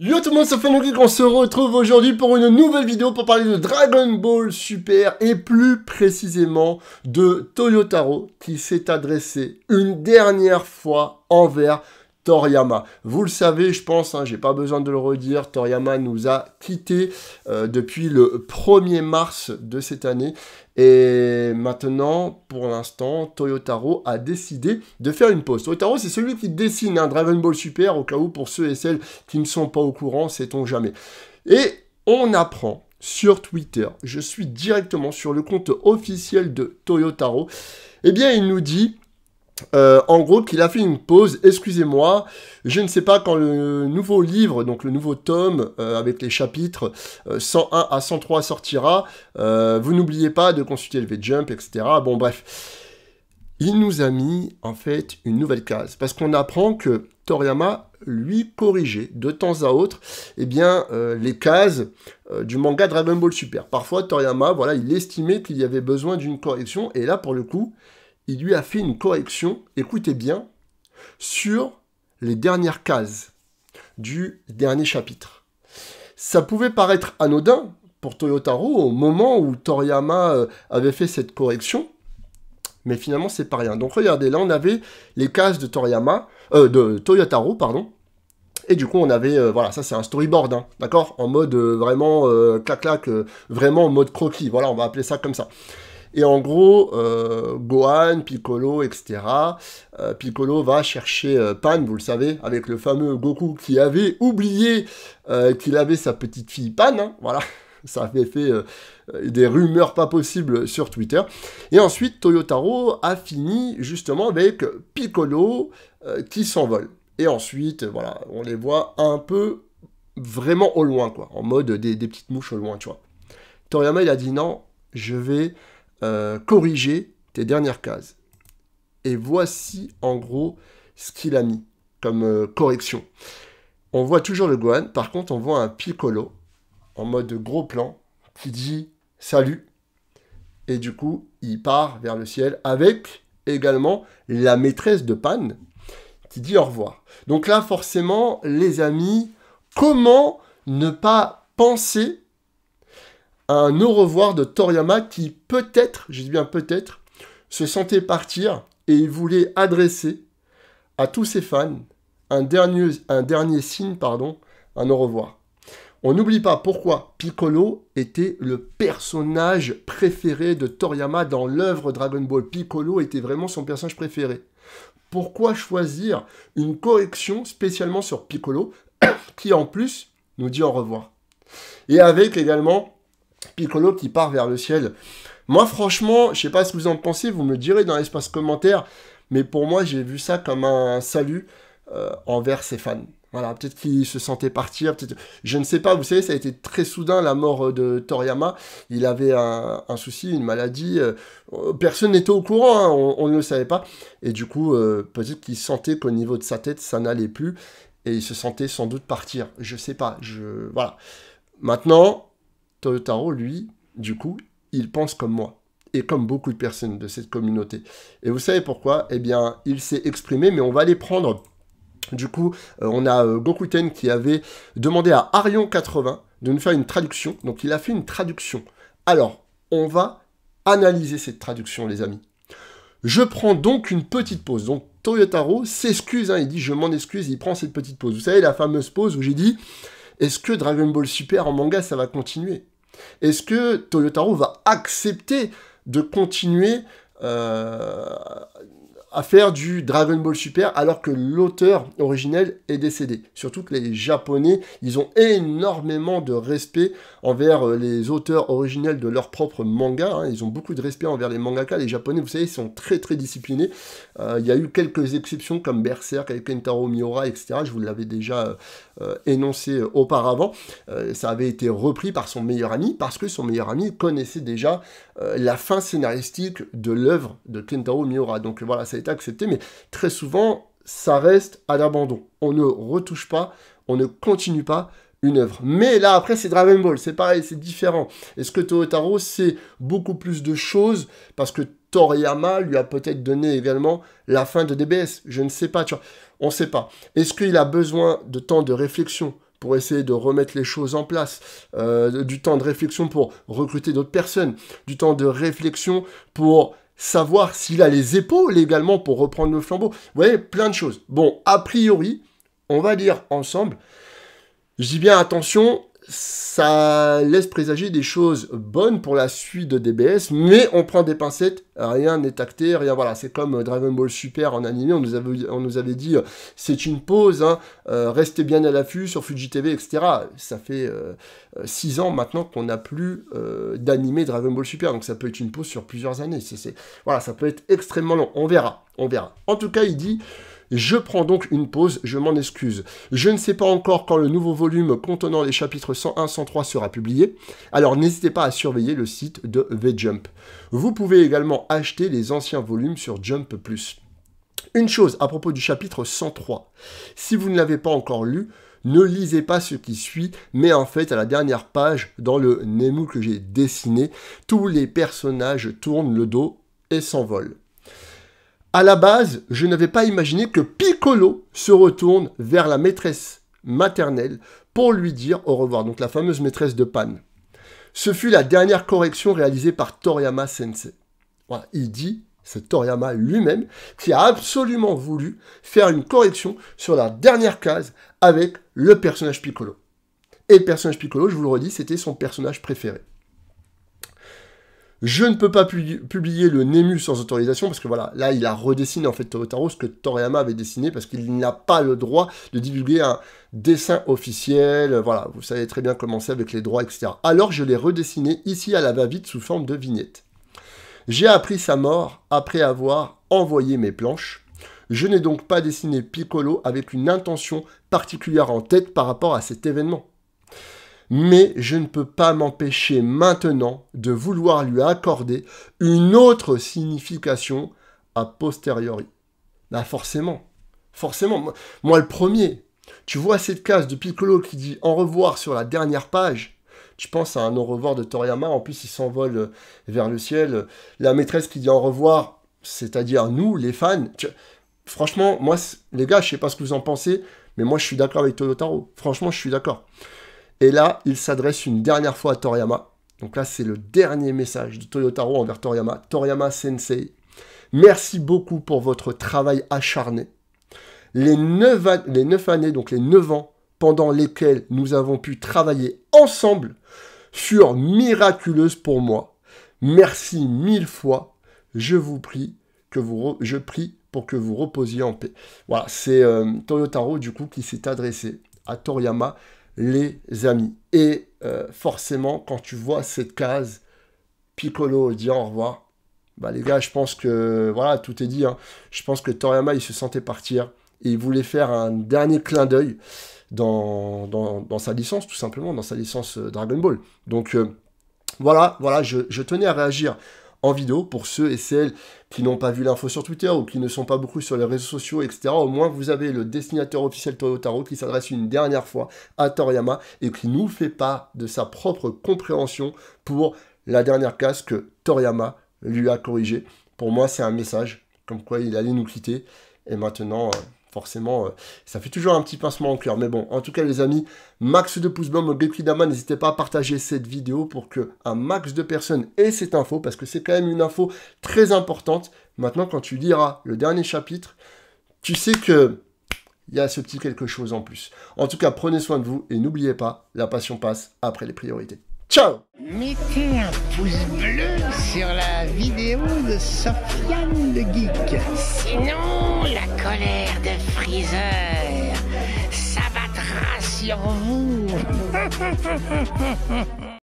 Yo tout le monde, c'est on se retrouve aujourd'hui pour une nouvelle vidéo pour parler de Dragon Ball Super et plus précisément de Toyotaro qui s'est adressé une dernière fois envers Toriyama. Vous le savez, je pense, hein, j'ai pas besoin de le redire, Toriyama nous a quittés euh, depuis le 1er mars de cette année. Et maintenant, pour l'instant, Toyotaro a décidé de faire une pause. Toyotaro, c'est celui qui dessine un hein, Dragon Ball Super, au cas où pour ceux et celles qui ne sont pas au courant, sait-on jamais. Et on apprend sur Twitter, je suis directement sur le compte officiel de Toyotaro, eh bien il nous dit euh, en gros, qu'il a fait une pause, excusez-moi, je ne sais pas quand le nouveau livre, donc le nouveau tome euh, avec les chapitres 101 euh, à 103 sortira, vous n'oubliez pas de consulter le V-Jump, etc. Bon, bref. Il nous a mis en fait une nouvelle case, parce qu'on apprend que Toriyama lui corrigeait de temps à autre eh bien, les cases du manga Dragon Ball Super. Parfois, Toriyama, voilà, il estimait qu'il y avait besoin d'une correction, et là, pour le coup, il lui a fait une correction, écoutez bien, sur les dernières cases du dernier chapitre. Ça pouvait paraître anodin pour Toyotaro au moment où Toriyama euh, avait fait cette correction, mais finalement c'est pas rien. Donc regardez, là on avait les cases de Toriyama, euh, de Toyotaro, pardon, et du coup, on avait, euh, voilà, ça c'est un storyboard, hein, d'accord En mode vraiment clac-clac, vraiment en mode croquis, voilà, on va appeler ça comme ça. Et en gros, euh, Gohan, Piccolo, etc. Euh, Piccolo va chercher euh, Pan, vous le savez, avec le fameux Goku qui avait oublié qu'il avait sa petite fille Pan. Hein, voilà, ça avait fait des rumeurs pas possibles sur Twitter. Et ensuite, Toyotaro a fini justement avec Piccolo qui s'envole. Et ensuite, voilà, on les voit un peu vraiment au loin, quoi, en mode des, des petites mouches au loin, tu vois. Toriyama, il a dit non, je vais euh, corriger tes dernières cases. Et voici en gros ce qu'il a mis comme euh, correction. On voit toujours le Gohan, par contre on voit un Piccolo en mode gros plan qui dit salut. Et du coup, il part vers le ciel avec également la maîtresse de Pan qui dit au revoir. Donc là, forcément, les amis, comment ne pas penser un au revoir de Toriyama qui peut-être, je dis bien peut-être, se sentait partir et il voulait adresser à tous ses fans un dernier, un dernier signe, pardon, un au revoir. On n'oublie pas pourquoi Piccolo était le personnage préféré de Toriyama dans l'œuvre Dragon Ball. Piccolo était vraiment son personnage préféré. Pourquoi choisir une correction spécialement sur Piccolo qui en plus nous dit au revoir Et avec également Piccolo qui part vers le ciel. Moi, franchement, je sais pas ce que vous en pensez, vous me direz dans l'espace commentaire, mais pour moi, j'ai vu ça comme un salut euh, envers ses fans. Voilà, peut-être qu'il se sentait partir, Je ne sais pas, vous savez, ça a été très soudain, la mort euh, de Toriyama. Il avait un, souci, une maladie. Euh, personne n'était au courant, hein, on, ne le savait pas. Et du coup, peut-être qu'il sentait qu'au niveau de sa tête, ça n'allait plus. Et il se sentait sans doute partir. Je sais pas, je... Voilà. Maintenant, Toyotaro, lui, du coup, il pense comme moi et comme beaucoup de personnes de cette communauté. Et vous savez pourquoi Eh bien, il s'est exprimé, mais on va les prendre. Du coup, euh, on a Goku euh, Gokuten qui avait demandé à Arion80 de nous faire une traduction. Donc, il a fait une traduction. Alors, on va analyser cette traduction, les amis. Je prends donc une petite pause. Donc, Toyotaro s'excuse, hein. il dit je m'en excuse, il prend cette petite pause. Vous savez, la fameuse pause où j'ai dit est-ce que Dragon Ball Super en manga, ça va continuer est-ce que Toyotaro va accepter de continuer euh, à faire du Dragon Ball Super alors que l'auteur originel est décédé. Surtout que les Japonais, ils ont énormément de respect envers euh, les auteurs originels de leur propre manga. Hein. Ils ont beaucoup de respect envers les mangakas. Les Japonais, vous savez, ils sont très très disciplinés. Euh, il y a eu quelques exceptions comme Berserk, avec Kentaro Miura, etc. Je vous l'avais déjà euh, énoncé auparavant. ça avait été repris par son meilleur ami parce que son meilleur ami connaissait déjà la fin scénaristique de l'œuvre de Kentaro Miura. Donc voilà, ça accepté, mais très souvent, ça reste à l'abandon. On ne retouche pas, on ne continue pas une œuvre. Mais là, après, c'est Dragon Ball, c'est pareil, c'est différent. Est-ce que Tootaro, c'est beaucoup plus de choses parce que Toriyama lui a peut-être donné également la fin de DBS Je ne sais pas, tu vois. On ne sait pas. Est-ce qu'il a besoin de temps de réflexion pour essayer de remettre les choses en place, euh, du temps de réflexion pour recruter d'autres personnes, du temps de réflexion pour savoir s'il a les épaules également pour reprendre le flambeau. Vous voyez, plein de choses. Bon, a priori, on va dire ensemble, je dis bien attention, ça laisse présager des choses bonnes pour la suite de DBS, mais on prend des pincettes, rien n'est acté, rien voilà, c'est comme Dragon Ball Super en animé, on nous avait, on nous avait dit c'est une pause, hein, euh, restez bien à l'affût sur Fuji TV, etc. Ça fait 6 euh, euh, ans maintenant qu'on n'a plus d'animé Dragon Ball Super, donc ça peut être une pause sur plusieurs années, c'est, voilà, ça peut être extrêmement long, on verra, on verra. En tout cas, il dit... Je prends donc une pause, je m'en excuse. Je ne sais pas encore quand le nouveau volume contenant les chapitres 101-103 sera publié, alors n'hésitez pas à surveiller le site de VJump. Vous pouvez également acheter les anciens volumes sur Jump ⁇ Une chose à propos du chapitre 103. Si vous ne l'avez pas encore lu, ne lisez pas ce qui suit, mais en fait à la dernière page, dans le Nemo que j'ai dessiné, tous les personnages tournent le dos et s'envolent. À la base, je n'avais pas imaginé que Piccolo se retourne vers la maîtresse maternelle pour lui dire au revoir, donc la fameuse maîtresse de Pan. Ce fut la dernière correction réalisée par Toriyama Sensei. il dit, c'est Toriyama lui-même qui a absolument voulu faire une correction sur la dernière case avec le personnage Piccolo. Et le personnage Piccolo, je vous le redis, c'était son personnage préféré. Je ne peux pas publier le Nemu sans autorisation parce que voilà, là il a redessiné en fait Taro ce que Toriyama avait dessiné parce qu'il n'a pas le droit de divulguer un dessin officiel. Euh, voilà, vous savez très bien comment c'est avec les droits, etc. Alors je l'ai redessiné ici à la va-vite sous forme de vignette. J'ai appris sa mort après avoir envoyé mes planches. Je n'ai donc pas dessiné Piccolo avec une intention particulière en tête par rapport à cet événement mais je ne peux pas m'empêcher maintenant de vouloir lui accorder une autre signification a posteriori. forcément, forcément, moi, le premier. Tu vois cette case de Piccolo qui dit au revoir sur la dernière page, tu penses à un au revoir de Toriyama, en plus il s'envole euh, vers le ciel, la maîtresse qui dit au revoir, c'est-à-dire nous, les fans. Franchement, moi, les gars, je sais pas ce que vous en pensez, mais moi je suis d'accord avec Taro. Franchement, je suis d'accord. Et là, il s'adresse une dernière fois à Toriyama. Donc là, c'est le dernier message de Toyotaro envers Toriyama. Toriyama Sensei, merci beaucoup pour votre travail acharné. Les neuf années, donc les neuf ans pendant lesquels nous avons pu travailler ensemble, furent miraculeuses pour moi. Merci mille fois. Je vous prie que vous je prie pour que vous reposiez en paix. Voilà, c'est euh, Toyotaro du coup qui s'est adressé à Toriyama les amis. Et euh, forcément, quand tu vois cette case, Piccolo dit au revoir. Bah les gars, je pense que voilà, tout est dit. Hein. Je pense que Toriyama il se sentait partir et il voulait faire un dernier clin d'œil dans, dans, sa licence, tout simplement, dans sa licence euh, Dragon Ball. Donc euh, voilà, voilà, je, je tenais à réagir en vidéo pour ceux et celles qui n'ont pas vu l'info sur Twitter ou qui ne sont pas beaucoup sur les réseaux sociaux, etc. Au moins, vous avez le dessinateur officiel Toyotaro qui s'adresse une dernière fois à Toriyama et qui nous fait part de sa propre compréhension pour la dernière case que Toriyama lui a corrigée. Pour moi, c'est un message comme quoi il allait nous quitter. Et maintenant... Euh, forcément, euh, ça fait toujours un petit pincement au cœur. Mais bon, en tout cas, les amis, max de pouces bleus, Mogeki Dama, n'hésitez pas à partager cette vidéo pour que un max de personnes aient cette info, parce que c'est quand même une info très importante. Maintenant, quand tu liras le dernier chapitre, tu sais que il y a ce petit quelque chose en plus. En tout cas, prenez soin de vous et n'oubliez pas, la passion passe après les priorités. Ciao Mettez un pouce bleu sur la vidéo de Sofiane le Geek. Sinon, la colère de Freezer s'abattra sur vous.